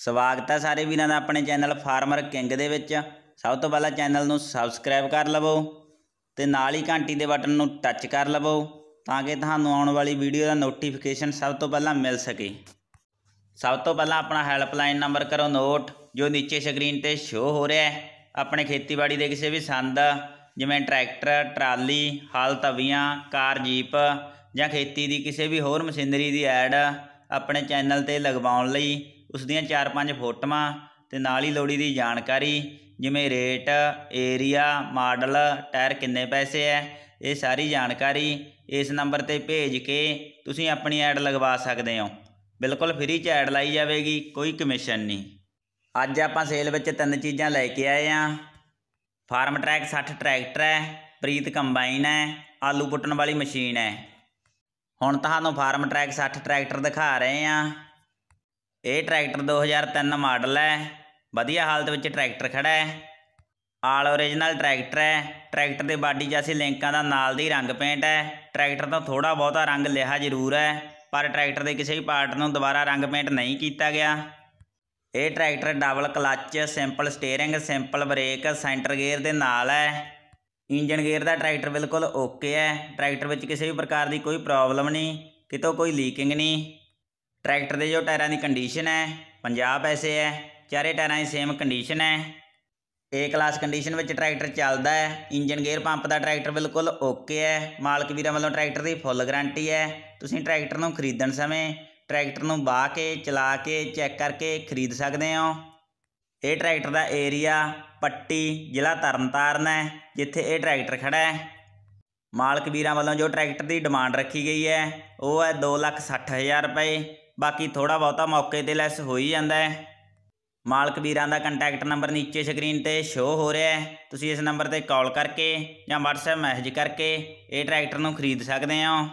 ਸਵਾਗਤ ਹੈ ਸਾਰੇ ਵੀਰਾਂ ਦਾ ਆਪਣੇ ਚੈਨਲ ਫਾਰਮਰ ਕਿੰਗ ਦੇ ਵਿੱਚ ਸਭ ਤੋਂ ਪਹਿਲਾਂ ਚੈਨਲ ਨੂੰ ਸਬਸਕ੍ਰਾਈਬ ਕਰ ਲਵੋ ਤੇ ਨਾਲ ਹੀ ਘੰਟੀ ਦੇ ਬਟਨ ਨੂੰ ਟੱਚ ਕਰ ਲਵੋ ਤਾਂ ਕਿ ਤੁਹਾਨੂੰ ਆਉਣ ਵਾਲੀ ਵੀਡੀਓ ਦਾ ਨੋਟੀਫਿਕੇਸ਼ਨ ਸਭ ਤੋਂ ਪਹਿਲਾਂ ਮਿਲ ਸਕੇ ਸਭ ਤੋਂ ਪਹਿਲਾਂ ਆਪਣਾ ਹੈਲਪਲਾਈਨ ਨੰਬਰ ਕਰੋ ਨੋਟ ਜੋ ਨੀਚੇ ਸਕਰੀਨ ਤੇ ਸ਼ੋ ਹੋ ਰਿਹਾ ਹੈ ਆਪਣੇ ਖੇਤੀਬਾੜੀ ਦੇ ਕਿਸੇ ਵੀ ਸੰਦ ਜਿਵੇਂ ਟਰੈਕਟਰ ਟਰਾਲੀ ਹਲ ਤਵੀਆਂ ਕਾਰ ਜੀਪ ਜਾਂ ਖੇਤੀ ਦੀ ਕਿਸੇ ਵੀ ਹੋਰ ਮਸ਼ੀਨਰੀ ਦੀ ਐਡ ਆਪਣੇ ਚੈਨਲ ਤੇ ਲਗਵਾਉਣ ਲਈ ਉਸ ਦੀਆਂ ਚਾਰ ਪੰਜ ਫੋਟੋਆਂ ਤੇ ਨਾਲ ਹੀ ਲੋੜੀ ਦੀ ਜਾਣਕਾਰੀ ਜਿਵੇਂ ਰੇਟ ਏਰੀਆ ਮਾਡਲ ਟਾਇਰ ਕਿੰਨੇ ਪੈਸੇ ਐ ਇਹ ਸਾਰੀ ਜਾਣਕਾਰੀ ਇਸ ਨੰਬਰ 'ਤੇ ਭੇਜ ਕੇ ਤੁਸੀਂ ਆਪਣੀ ਐਡ ਲਗਵਾ ਸਕਦੇ ਹੋ ਬਿਲਕੁਲ ਫ੍ਰੀ 'ਚ ਐਡ ਲਾਈ ਜਾਵੇਗੀ ਕੋਈ ਕਮਿਸ਼ਨ ਨਹੀਂ ਅੱਜ ਆਪਾਂ ਸੇਲ ਵਿੱਚ ਤਿੰਨ ਚੀਜ਼ਾਂ ਲੈ ਕੇ ਆਏ ਆ ਫਾਰਮ ਟਰੈਕ 60 ਟਰੈਕਟਰ ਹੈ ਪ੍ਰੀਤ ਕੰਬਾਈਨ ਹੈ ਆਲੂ ਪੁੱਟਣ ਵਾਲੀ ਮਸ਼ੀਨ ਹੈ ਹੁਣ ਤੁਹਾਨੂੰ ਫਾਰਮ ਟਰੈਕ 60 ਟਰੈਕਟਰ ਦਿਖਾ ਰਹੇ ਆ ਇਹ ਟਰੈਕਟਰ 2003 ਮਾਡਲ ਹੈ ਵਧੀਆ ਹਾਲਤ ਵਿੱਚ ਟਰੈਕਟਰ ਖੜਾ ਹੈ ਆਲ ਓਰੀਜਨਲ ਟਰੈਕਟਰ ਹੈ ਟਰੈਕਟਰ ਦੇ ਬਾਡੀ 'ਚ ਅਸੀਂ ਲਿੰਕਾਂ ਦਾ ਨਾਲ ਦੀ ਰੰਗ ਪੇਂਟ ਹੈ ਟਰੈਕਟਰ ਤੋਂ ਥੋੜਾ ਬਹੁਤਾ ਰੰਗ ਲਿਹਾ ਜ਼ਰੂਰ ਹੈ ਪਰ ਟਰੈਕਟਰ ਦੇ ਕਿਸੇ ਵੀ ਪਾਰਟ ਨੂੰ ਦੁਬਾਰਾ ਰੰਗ ਪੇਂਟ ਨਹੀਂ ਕੀਤਾ ਗਿਆ ਇਹ tractor double clutch simple steering simple brake center gear ਦੇ ਨਾਲ ਹੈ ਇੰਜਨ ਗੇਅਰ ਦਾ ਟਰੈਕਟਰ ਬਿਲਕੁਲ ਓਕੇ ਹੈ ਟਰੈਕਟਰ ਵਿੱਚ ਕਿਸੇ ਵੀ ਪ੍ਰਕਾਰ ਦੀ ਕੋਈ ਪ੍ਰੋਬਲਮ ਨਹੀਂ ਕਿਤੋਂ ਕੋਈ ਲੀਕਿੰਗ ਨਹੀਂ ਟਰੈਕਟਰ ਦੇ ਜੋ ਟਾਇਰਾਂ ਦੀ ਕੰਡੀਸ਼ਨ ਹੈ 50 ਪੈਸੇ ਹੈ ਚਾਰੇ ਟਾਇਰਾਂ ਦੀ ਸੇਮ ਕੰਡੀਸ਼ਨ ਹੈ ਏ ਕਲਾਸ ਕੰਡੀਸ਼ਨ ਵਿੱਚ ਟਰੈਕਟਰ ਚੱਲਦਾ ਹੈ ਇੰਜਨ ਗੇਅਰ ਪੰਪ ਦਾ ਟਰੈਕਟਰ ਬਿਲਕੁਲ ਓਕੇ ਹੈ ਮਾਲਕ ਵੀਰਾਂ ਵੱਲੋਂ ਟਰੈਕਟਰ ਦੀ ਫੁੱਲ ਗਾਰੰਟੀ ਹੈ ਤੁਸੀਂ ਟਰੈਕਟਰ ਨੂੰ ਖਰੀਦਣ ਸਮੇਂ ਟਰੈਕਟਰ ਨੂੰ ਬਾਹ ਕੇ ਚਲਾ ਕੇ ਚੈੱਕ ਕਰਕੇ ਖਰੀਦ ਸਕਦੇ ਹੋ ਇਹ ਟਰੈਕਟਰ ਦਾ ਏਰੀਆ ਪੱਟੀ ਜ਼ਿਲ੍ਹਾ ਤਰਨਤਾਰਨ ਹੈ ਜਿੱਥੇ ਇਹ ਟਰੈਕਟਰ ਖੜਾ ਹੈ ਮਾਲਕ ਵੀਰਾਂ ਵੱਲੋਂ ਜੋ ਟਰੈਕਟਰ ਦੀ ਡਿਮਾਂਡ ਰੱਖੀ ਗਈ ਹੈ ਉਹ ਹੈ 2,60,000 ਰੁਪਏ ਬਾਕੀ ਥੋੜਾ ਬਹੁਤਾ ਮੌਕੇ ਤੇ ਲੈਸ ਹੋ ਹੀ ਜਾਂਦਾ ਹੈ ਮਾਲਕ ਵੀਰਾਂ ਦਾ ਕੰਟੈਕਟ ਨੰਬਰ ਨੀਚੇ ਸਕਰੀਨ ਤੇ ਸ਼ੋ ਹੋ ਰਿਹਾ ਹੈ ਤੁਸੀਂ ਇਸ ਨੰਬਰ ਤੇ ਕਾਲ ਕਰਕੇ ਜਾਂ WhatsApp ਮੈਸੇਜ ਕਰਕੇ ਇਹ ਟਰੈਕਟਰ ਨੂੰ ਖਰੀਦ ਸਕਦੇ ਹੋ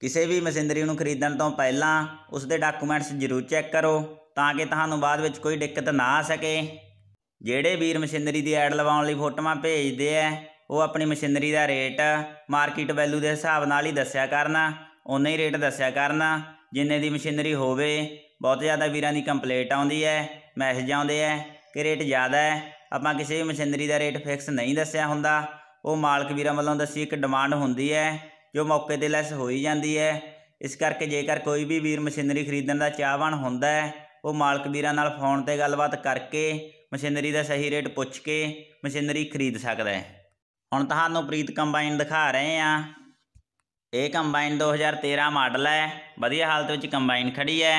ਕਿਸੇ ਵੀ ਮਸ਼ੀਨਰੀ ਨੂੰ ਖਰੀਦਣ ਤੋਂ ਪਹਿਲਾਂ ਉਸ ਦੇ ਡਾਕੂਮੈਂਟਸ ਜ਼ਰੂਰ ਚੈੱਕ ਕਰੋ ਤਾਂ ਕਿ ਤੁਹਾਨੂੰ ਬਾਅਦ ਵਿੱਚ ਕੋਈ ਦਿੱਕਤ ਨਾ ਆ ਸਕੇ ਜਿਹੜੇ ਵੀਰ ਮਸ਼ੀਨਰੀ ਦੀ ਐਡ ਲਵਾਉਣ ਲਈ ਫੋਟੋਆਂ ਭੇਜਦੇ ਆ ਉਹ ਆਪਣੀ ਮਸ਼ੀਨਰੀ ਦਾ ਰੇਟ ਮਾਰਕੀਟ ਵੈਲਿਊ ਦੇ ਹਿਸਾਬ ਨਾਲ ਹੀ ਦੱਸਿਆ ਕਰਨਾ ਉਨੇ ਹੀ ਰੇਟ ਦੱਸਿਆ ਕਰਨਾ ਜਿੰਨੇ ਦੀ ਮਸ਼ੀਨਰੀ ਹੋਵੇ ਬਹੁਤ ਜ਼ਿਆਦਾ ਵੀਰਾਂ ਦੀ ਕੰਪਲੇਂਟ ਆਉਂਦੀ ਹੈ ਮੈਸੇਜ ਆਉਂਦੇ ਹੈ ਕਿ ਰੇਟ ਜ਼ਿਆਦਾ ਹੈ ਆਪਾਂ ਕਿਸੇ ਵੀ ਮਸ਼ੀਨਰੀ ਦਾ ਰੇਟ ਫਿਕਸ ਨਹੀਂ ਦੱਸਿਆ ਹੁੰਦਾ ਉਹ ਮਾਲਕ ਵੀਰਾਂ ਵੱਲੋਂ ਦੱਸੀ ਇੱਕ ਡਿਮਾਂਡ ਹੁੰਦੀ ਹੈ ਜੋ ਮੌਕੇ ਤੇ ਲੈਸ ਹੋਈ ਜਾਂਦੀ ਹੈ ਇਸ ਕਰਕੇ ਜੇਕਰ ਕੋਈ ਵੀ ਵੀਰ ਮਸ਼ੀਨਰੀ ਖਰੀਦਣ ਦਾ ਚਾਹਵਾਨ ਹੁੰਦਾ ਹੈ ਉਹ ਮਾਲਕ ਵੀਰਾਂ ਨਾਲ ਫੋਨ ਤੇ ਗੱਲਬਾਤ ਕਰਕੇ ਮਸ਼ੀਨਰੀ ਦਾ ਸਹੀ ਰੇਟ ਪੁੱਛ ਕੇ ਮਸ਼ੀਨਰੀ ਖਰੀਦ ਸਕਦਾ ਹੈ ਹੁਣ ਤੁਹਾਨੂੰ ਪ੍ਰੀਤ ਕੰਬਾਈਨ ਦਿਖਾ ਰਹੇ ਆ ਇਹ ਕੰਬਾਈਨ 2013 ਮਾਡਲ ਹੈ ਵਧੀਆ ਹਾਲਤ ਵਿੱਚ ਕੰਬਾਈਨ ਖੜੀ ਹੈ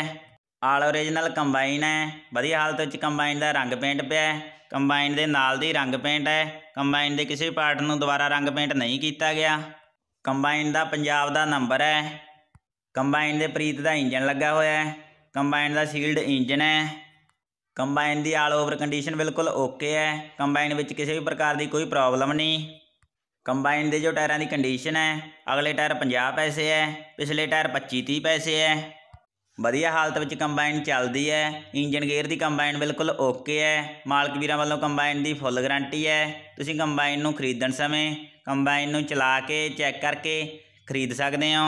ਆਲ ਓਰੀਜਨਲ ਕੰਬਾਈਨ ਹੈ ਵਧੀਆ ਹਾਲਤ ਵਿੱਚ ਕੰਬਾਈਨ ਦਾ ਰੰਗ ਪੇਂਟ ਪਿਆ ਹੈ ਕੰਬਾਈਨ ਦੇ ਨਾਲ ਦੀ ਰੰਗ ਪੇਂਟ ਹੈ ਕੰਬਾਈਨ ਦੇ ਕਿਸੇ ਪਾਰਟ ਨੂੰ ਦੁਬਾਰਾ ਰੰਗ ਪੇਂਟ ਨਹੀਂ ਕੀਤਾ ਗਿਆ ਕੰਬਾਈਨ ਦਾ ਪੰਜਾਬ ਦਾ ਨੰਬਰ ਹੈ ਕੰਬਾਈਨ ਦੇ ਪ੍ਰੀਤ ਦਾ ਇੰਜਨ ਲੱਗਾ ਹੋਇਆ ਹੈ ਕੰਬਾਈਨ ਦਾ ਸੀਲਡ ਇੰਜਨ ਹੈ ਕੰਬਾਈਨ ਦੀ ਆਲ ਓਵਰ ਕੰਡੀਸ਼ਨ ਬਿਲਕੁਲ ਓਕੇ ਹੈ ਕੰਬਾਈਨ ਵਿੱਚ ਕਿਸੇ ਵੀ ਪ੍ਰਕਾਰ ਦੀ ਕੋਈ ਪ੍ਰੋਬਲਮ ਨਹੀਂ ਕੰਬਾਈਨ ਦੇ ਜੋ ਟਾਇਰਾਂ ਦੀ ਕੰਡੀਸ਼ਨ ਹੈ ਅਗਲੇ ਟਾਇਰ 50 ਪੈਸੇ ਹੈ ਪਿਛਲੇ ਟਾਇਰ 25 30 ਪੈਸੇ ਹੈ ਵਧੀਆ ਹਾਲਤ ਵਿੱਚ ਕੰਬਾਈਨ ਚੱਲਦੀ ਹੈ ਇੰਜਨ ਗੇਅਰ ਦੀ ਕੰਬਾਈਨ ਬਿਲਕੁਲ ਓਕੇ ਹੈ ਮਾਲਕ ਵੀਰਾਂ ਵੱਲੋਂ ਕੰਬਾਈਨ ਦੀ ਫੁੱਲ ਗਾਰੰਟੀ ਹੈ ਤੁਸੀਂ ਕੰਬਾਈਨ ਨੂੰ ਖਰੀਦਣ ਸਮੇਂ ਕੰਬਾਈਨ ਨੂੰ ਚਲਾ ਕੇ ਚੈੱਕ ਕਰਕੇ ਖਰੀਦ ਸਕਦੇ ਹੋ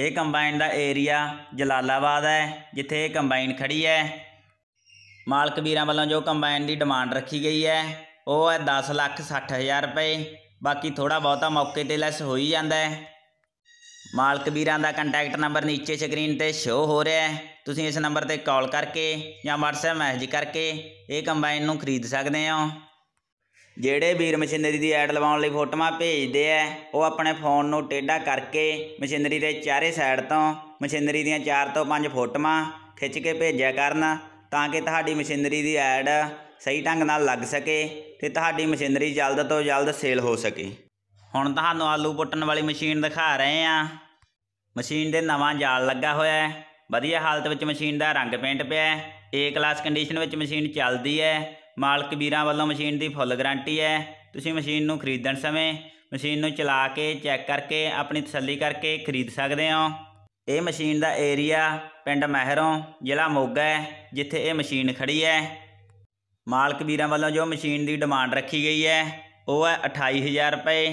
ਇਹ ਕੰਬਾਈਨ ਦਾ ਏਰੀਆ ਜਲਾਲਾਬਾਦ ਹੈ ਜਿੱਥੇ ਇਹ ਕੰਬਾਈਨ ਖੜੀ ਹੈ ਮਾਲਕ ਵੀਰਾਂ ਵੱਲੋਂ ਜੋ ਕੰਬਾਈਨ ਦੀ ਡਿਮਾਂਡ ਰੱਖੀ ਗਈ ਹੈ ਉਹ ਹੈ 10 ਲੱਖ 60 ਹਜ਼ਾਰ ਰੁਪਏ ਬਾਕੀ ਥੋੜਾ ਬਹੁਤਾ ਮੌਕੇ ਤੇ ਲੈਸ ਹੋ ਹੀ ਜਾਂਦਾ ਹੈ ਮਾਲਕ ਵੀਰਾਂ ਦਾ ਕੰਟੈਕਟ ਨੰਬਰ ਨੀਚੇ ਸਕਰੀਨ ਤੇ ਸ਼ੋ ਹੋ ਰਿਹਾ ਹੈ ਤੁਸੀਂ ਇਸ ਨੰਬਰ ਤੇ ਕਾਲ ਕਰਕੇ ਜਾਂ WhatsApp ਮੈਸੇਜ ਕਰਕੇ ਇਹ ਕੰਬਾਈਨ ਨੂੰ ਖਰੀਦ ਸਕਦੇ ਹੋ ਜਿਹੜੇ ਵੀਰ ਮਸ਼ੀਨਰੀ ਦੀ ਐਡ ਲਵਾਉਣ ਲਈ ਫੋਟੋਆਂ ਭੇਜਦੇ ਆ ਉਹ ਆਪਣੇ ਫੋਨ ਨੂੰ ਟੇਡਾ ਕਰਕੇ ਮਸ਼ੀਨਰੀ ਦੇ ਚਾਰੇ ਸਾਈਡ ਤੋਂ ਮਸ਼ੀਨਰੀ ਦੀਆਂ 4 ਤੋਂ 5 ਫੋਟੋਆਂ ਖਿੱਚ ਕੇ ਭੇਜਿਆ ਕਰਨ ਤਾਂ ਕਿ ਤੁਹਾਡੀ ਮਸ਼ੀਨਰੀ ਦੀ ਐਡ ਸਹੀ ਢੰਗ ਨਾਲ ਲੱਗ ਸਕੇ ਤੇ ਤੁਹਾਡੀ ਮਸ਼ੀਨਰੀ ਜਲਦ ਤੋਂ ਜਲਦ ਸੇਲ ਹੋ ਸਕੇ ਹੁਣ ਤੁਹਾਨੂੰ ਆਲੂ ਪੁੱਟਣ ਵਾਲੀ ਮਸ਼ੀਨ ਦਿਖਾ ਰਹੇ ਆ ਮਸ਼ੀਨ ਦੇ ਨਵਾਂ ਜਾਲ ਲੱਗਾ ਹੋਇਆ ਹੈ ਵਧੀਆ ਹਾਲਤ ਵਿੱਚ ਮਸ਼ੀਨ ਦਾ ਰੰਗ ਪੇਂਟ ਪਿਆ ਹੈ ਏ ਕਲਾਸ ਕੰਡੀਸ਼ਨ ਵਿੱਚ ਮਸ਼ੀਨ ਚੱਲਦੀ ਹੈ ਮਾਲਕ ਵੀਰਾਂ ਵੱਲੋਂ ਮਸ਼ੀਨ ਦੀ ਫੁੱਲ ਗਾਰੰਟੀ ਹੈ ਤੁਸੀਂ ਮਸ਼ੀਨ ਨੂੰ ਖਰੀਦਣ ਸਮੇਂ ਮਸ਼ੀਨ ਨੂੰ ਚਲਾ ਕੇ ਚੈੱਕ ਕਰਕੇ ਆਪਣੀ ਤਸੱਲੀ ਕਰਕੇ ਖਰੀਦ ਸਕਦੇ ਹੋ ਇਹ ਮਸ਼ੀਨ ਦਾ ਏਰੀਆ ਪਿੰਡ ਮਹਿਰੋਂ ਜ਼ਿਲ੍ਹਾ ਮੋਗਾ ਹੈ ਜਿੱਥੇ ਇਹ ਮਸ਼ੀਨ ਖੜੀ ਹੈ ਮਾਲਕ ਵੀਰਾਂ ਵੱਲੋਂ ਜੋ ਮਸ਼ੀਨ ਦੀ ਡਿਮਾਂਡ ਰੱਖੀ ਗਈ ਹੈ ਉਹ ਹੈ 28000 ਰੁਪਏ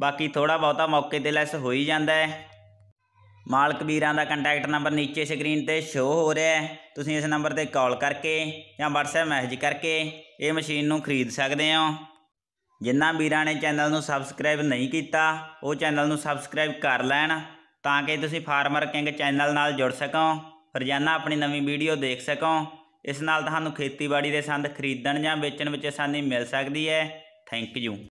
ਬਾਕੀ ਥੋੜਾ ਬਹੁਤਾ ਮੌਕੇ ਤੇ ਲੈਸ ਹੋ ਹੀ ਜਾਂਦਾ ਹੈ ਮਾਲਕ ਵੀਰਾਂ ਦਾ ਕੰਟੈਕਟ ਨੰਬਰ ਨੀਚੇ ਸਕਰੀਨ ਤੇ ਸ਼ੋ ਹੋ ਰਿਹਾ ਹੈ ਤੁਸੀਂ ਇਸ ਨੰਬਰ ਤੇ ਕਾਲ ਕਰਕੇ ਜਾਂ WhatsApp ਮੈਸੇਜ ਕਰਕੇ ਇਹ ਮਸ਼ੀਨ ਨੂੰ ਖਰੀਦ ਸਕਦੇ ਹੋ ਜਿਨ੍ਹਾਂ ਵੀਰਾਂ ਨੇ ਚੈਨਲ ਨੂੰ ਸਬਸਕ੍ਰਾਈਬ ਨਹੀਂ ਕੀਤਾ ਉਹ ਚੈਨਲ ਨੂੰ ਸਬਸਕ੍ਰਾਈਬ ਕਰ ਲੈਣ ਤਾਂ ਕਿ ਤੁਸੀਂ ਫਾਰਮਰ ਕਿੰਗ ਚੈਨਲ ਨਾਲ ਜੁੜ ਸਕੋ ਰੋਜ਼ਾਨਾ ਆਪਣੀ ਨਵੀਂ ਵੀਡੀਓ ਦੇਖ ਸਕੋ ਇਸ ਨਾਲ ਤੁਹਾਨੂੰ ਖੇਤੀਬਾੜੀ ਦੇ ਸੰਦ ਖਰੀਦਣ ਜਾਂ ਵੇਚਣ ਵਿੱਚ ਆਸਾਨੀ ਮਿਲ ਸਕਦੀ ਹੈ ਥੈਂਕ ਯੂ